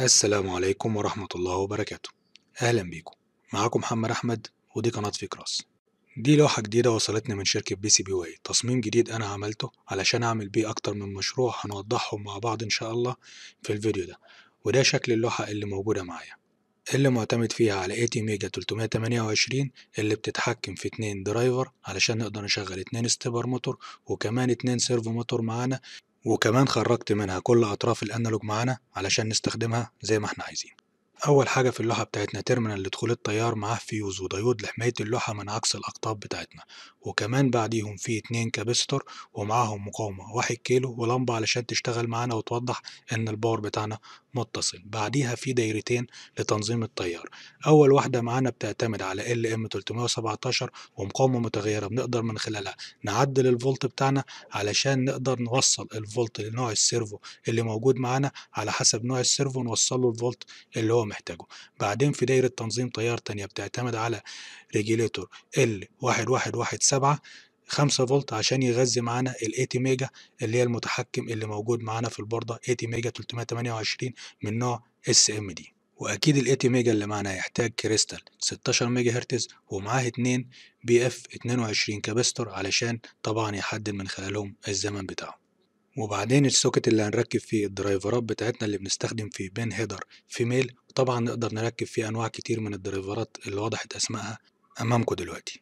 السلام عليكم ورحمة الله وبركاته أهلا بيكم معاكم محمد أحمد ودي قناة فكراس دي لوحة جديدة وصلتني من شركة بي سي بي واي تصميم جديد أنا عملته علشان أعمل بيه أكتر من مشروع هنوضحهم مع بعض إن شاء الله في الفيديو ده وده شكل اللوحة اللي موجودة معايا اللي معتمد فيها على اي تي ميجا 328 اللي بتتحكم في اتنين درايفر علشان نقدر نشغل اتنين ستيبر موتور وكمان اتنين سيرفو موتور معانا وكمان خرجت منها كل أطراف الأنالوج معانا علشان نستخدمها زي ما احنا عايزين أول حاجة في اللوحة بتاعتنا ترمينال لدخول التيار معاه فيوز وديود لحماية اللوحة من عكس الأقطاب بتاعتنا وكمان بعديهم في اتنين كابستور ومعاهم مقاومة واحد كيلو ولمبة علشان تشتغل معانا وتوضح إن الباور بتاعنا متصل بعديها في دايرتين لتنظيم التيار أول واحدة معانا بتعتمد على ال ام 317 ومقاومة متغيرة بنقدر من خلالها نعدل الفولت بتاعنا علشان نقدر نوصل الفولت لنوع السيرفو اللي موجود معانا على حسب نوع السيرفو نوصله الفولت اللي هو محتاجه بعدين في دايرة تنظيم طيار تانية بتعتمد على ريجيليتور ال 1117 5 فولت عشان يغذي معانا ال 80 ميجا اللي هي المتحكم اللي موجود معانا في البوردة 80 ميجا 328 من نوع اس ام دي واكيد ال 80 ميجا اللي معانا هيحتاج كريستال 16 ميجا هرتز ومعاه 2 بي اف 22 كابستور علشان طبعا يحدد من خلالهم الزمن بتاعه وبعدين السوكت اللي هنركب فيه الدرايفرات بتاعتنا اللي بنستخدم فيه بين هيدر فيميل وطبعا نقدر نركب فيه انواع كتير من الدرايفرات اللي وضحت اسمائها امامكم دلوقتي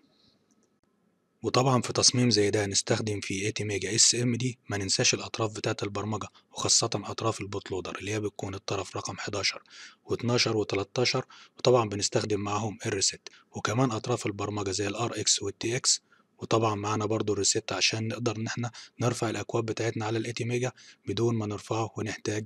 وطبعا في تصميم زي ده هنستخدم اي 80 ميجا اس ام دي ما ننساش الاطراف بتاعه البرمجه وخاصه اطراف البوت لودر اللي هي بتكون الطرف رقم 11 و12 و13 وطبعا بنستخدم معاهم ار وكمان اطراف البرمجه زي الار اكس والتي اكس وطبعا معانا برضو الريسيت عشان نقدر ان احنا نرفع الاكواب بتاعتنا على الاتي ميجا بدون ما نرفعه ونحتاج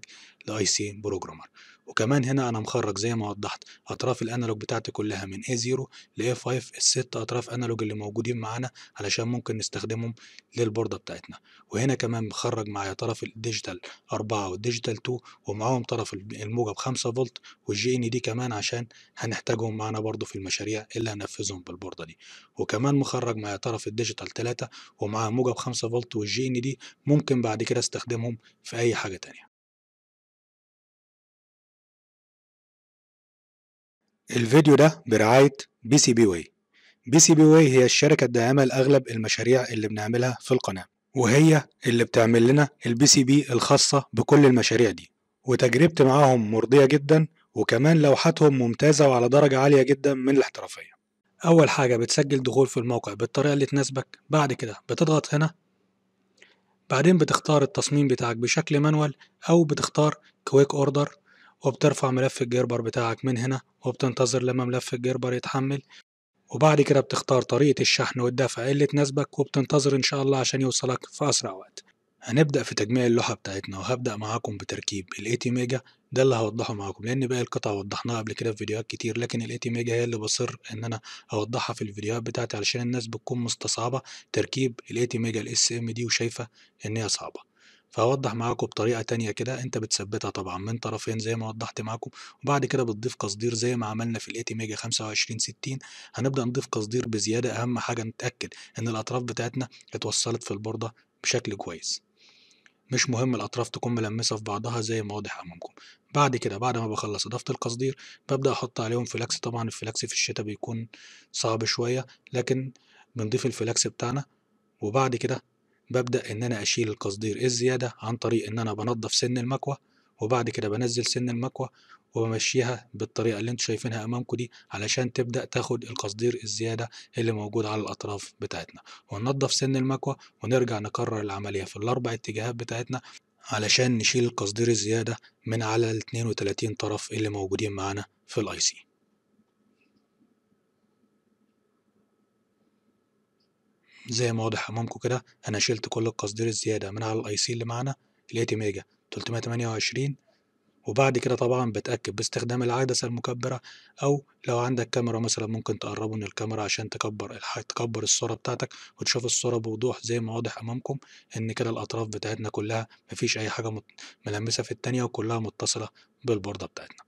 لاي سي بروجرامر وكمان هنا انا مخرج زي ما وضحت اطراف الانالوج بتاعتي كلها من A0 ل A5 الست اطراف انالوج اللي موجودين معانا علشان ممكن نستخدمهم للبوردة بتاعتنا وهنا كمان مخرج معايا طرف الديجيتال 4 والديجيتال 2 ومعاهم طرف الموجة ب 5 فولت والجي ان دي كمان عشان هنحتاجهم معانا برضو في المشاريع اللي هنفذهم بالبوردة دي وكمان مخرج معايا طرف الديجيتال 3 ومعاه موجة ب 5 فولت والجي ان دي ممكن بعد كده استخدمهم في اي حاجة تانية الفيديو ده برعاية بي سي بي واي بي سي بي واي هي الشركة الداعمة لأغلب المشاريع اللي بنعملها في القناة وهي اللي بتعمل لنا البي سي بي الخاصة بكل المشاريع دي وتجربتي معاهم مرضية جدا وكمان لوحاتهم ممتازة وعلى درجة عالية جدا من الاحترافية أول حاجة بتسجل دخول في الموقع بالطريقة اللي تناسبك بعد كده بتضغط هنا بعدين بتختار التصميم بتاعك بشكل مانوال أو بتختار كويك أوردر وبترفع ملف الجيربر بتاعك من هنا وبتنتظر لما ملف الجيربر يتحمل وبعد كده بتختار طريقة الشحن والدفع اللي تناسبك وبتنتظر إن شاء الله عشان يوصلك في أسرع وقت هنبدأ في تجميع اللوحة بتاعتنا وهبدأ معاكم بتركيب الـ تي ميجا ده اللي هوضحه معاكم لأن باقي القطع وضحناها قبل كده في فيديوهات كتير لكن الـ تي ميجا هي اللي بصر إن أنا أوضحها في الفيديوهات بتاعتي علشان الناس بتكون مستصعبة تركيب الـ تي ميجا الـ SM دي وشايفة إن هي صعبة فهوضح معاكم بطريقة تانية كده انت بتثبتها طبعا من طرفين زي ما وضحت معاكم وبعد كده بتضيف قصدير زي ما عملنا في الاي تي ميجا 25 60 هنبدأ نضيف قصدير بزيادة اهم حاجة نتأكد ان الاطراف بتاعتنا اتوصلت في البوردة بشكل كويس مش مهم الأطراف تكون ملمسة في بعضها زي ما واضح أمامكم بعد كده بعد ما بخلص إضافة القصدير ببدأ أحط عليهم فلاكس طبعا الفلاكس في الشتاء بيكون صعب شوية لكن بنضيف الفلاكس بتاعنا وبعد كده ببدأ إن أنا أشيل القصدير إيه الزيادة عن طريق إن أنا بنضف سن المكوة وبعد كده بنزل سن المكوة وبمشيها بالطريقة اللي انتوا شايفينها أمامكم دي علشان تبدأ تاخد القصدير الزيادة اللي موجود على الأطراف بتاعتنا وننضف سن المكوة ونرجع نكرر العملية في الأربع اتجاهات بتاعتنا علشان نشيل القصدير الزيادة من على ال 32 طرف اللي موجودين معانا في الاي سي زي ما واضح أمامكم كده أنا شلت كل القصدير الزيادة من على الأي سي اللي معانا لقيت ميجا 328 وبعد كده طبعا بتأكد باستخدام العدسة المكبرة أو لو عندك كاميرا مثلا ممكن تقربه من الكاميرا عشان تكبر تكبر الصورة بتاعتك وتشوف الصورة بوضوح زي ما واضح أمامكم إن كده الأطراف بتاعتنا كلها مفيش أي حاجة ملمسة في التانية وكلها متصلة بالبوردة بتاعتنا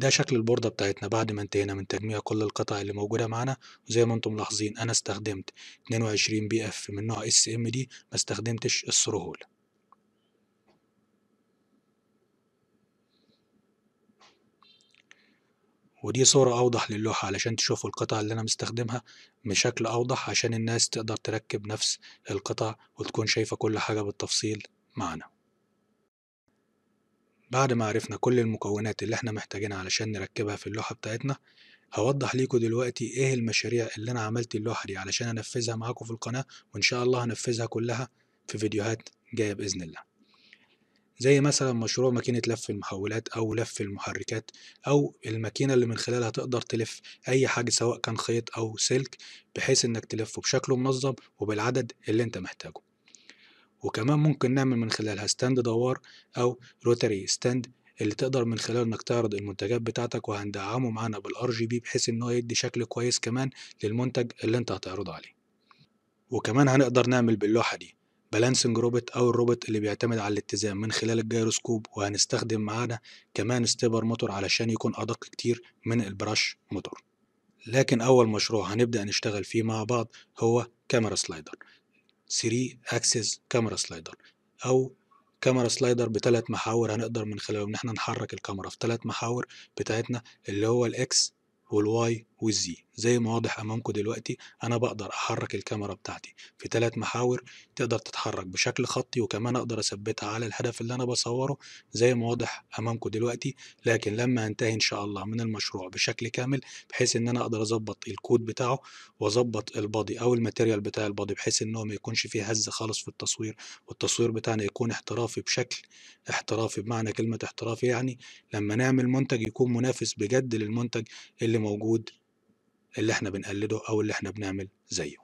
ده شكل البوردة بتاعتنا بعد ما انتهينا من تجميع كل القطع اللي موجودة معانا وزي ما انتم ملاحظين انا استخدمت 22 بي اف من نوع اس ام دي ما استخدمتش السرهول ودي صورة أوضح للوحة علشان تشوفوا القطع اللي أنا مستخدمها بشكل أوضح عشان الناس تقدر تركب نفس القطع وتكون شايفة كل حاجة بالتفصيل معنا بعد ما عرفنا كل المكونات اللي احنا محتاجينها علشان نركبها في اللوحة بتاعتنا هوضح ليكم دلوقتي ايه المشاريع اللي انا عملت اللوحة دي علشان انفذها معاكم في القناة وان شاء الله هنفذها كلها في فيديوهات جاية بإذن الله زي مثلا مشروع ماكينة لف المحولات أو لف المحركات أو الماكينة اللي من خلالها تقدر تلف أي حاجة سواء كان خيط أو سلك بحيث إنك تلفه بشكل منظم وبالعدد اللي أنت محتاجه وكمان ممكن نعمل من خلالها ستاند دوار او روتري ستاند اللي تقدر من خلاله انك تعرض المنتجات بتاعتك وهندعمه معانا بالار جي بي بحيث ان هو يدي شكل كويس كمان للمنتج اللي انت هتعرضه عليه وكمان هنقدر نعمل باللوحه دي بالانسنج روبوت او الروبوت اللي بيعتمد على الاتزان من خلال الجيروسكوب وهنستخدم معانا كمان ستيبر موتور علشان يكون ادق كتير من البراش موتور لكن اول مشروع هنبدا نشتغل فيه مع بعض هو كاميرا سلايدر 3 اكسس كاميرا سلايدر او كاميرا سلايدر بثلاث محاور هنقدر من خلالهم ان احنا نحرك الكاميرا في ثلاث محاور بتاعتنا اللي هو الاكس والواي والزي زي ما واضح امامكم دلوقتي انا بقدر احرك الكاميرا بتاعتي في ثلاث محاور تقدر تتحرك بشكل خطي وكمان اقدر اثبتها على الهدف اللي انا بصوره زي ما واضح امامكم دلوقتي لكن لما انتهي ان شاء الله من المشروع بشكل كامل بحيث ان انا اقدر اظبط الكود بتاعه واظبط البادي او الماتيريال بتاع البادي بحيث ان هو ما يكونش فيه هز خالص في التصوير والتصوير بتاعنا يكون احترافي بشكل احترافي بمعنى كلمه احترافي يعني لما نعمل منتج يكون منافس بجد للمنتج اللي موجود اللي احنا بنقلده او اللي احنا بنعمل زيه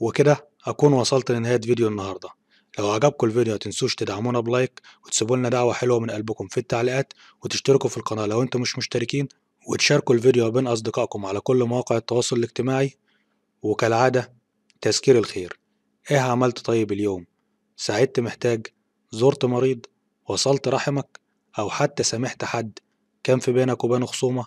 وكده اكون وصلت لنهاية فيديو النهاردة لو عجبكم الفيديو تنسوش تدعمونا بلايك وتسيبوا لنا دعوة حلوة من قلبكم في التعليقات وتشتركوا في القناة لو انتم مش مشتركين وتشاركوا الفيديو بين أصدقائكم على كل مواقع التواصل الاجتماعي وكالعادة تذكير الخير ايه عملت طيب اليوم ساعدت محتاج زرت مريض وصلت رحمك أو حتى سامحت حد كان في بينك وبينه خصومة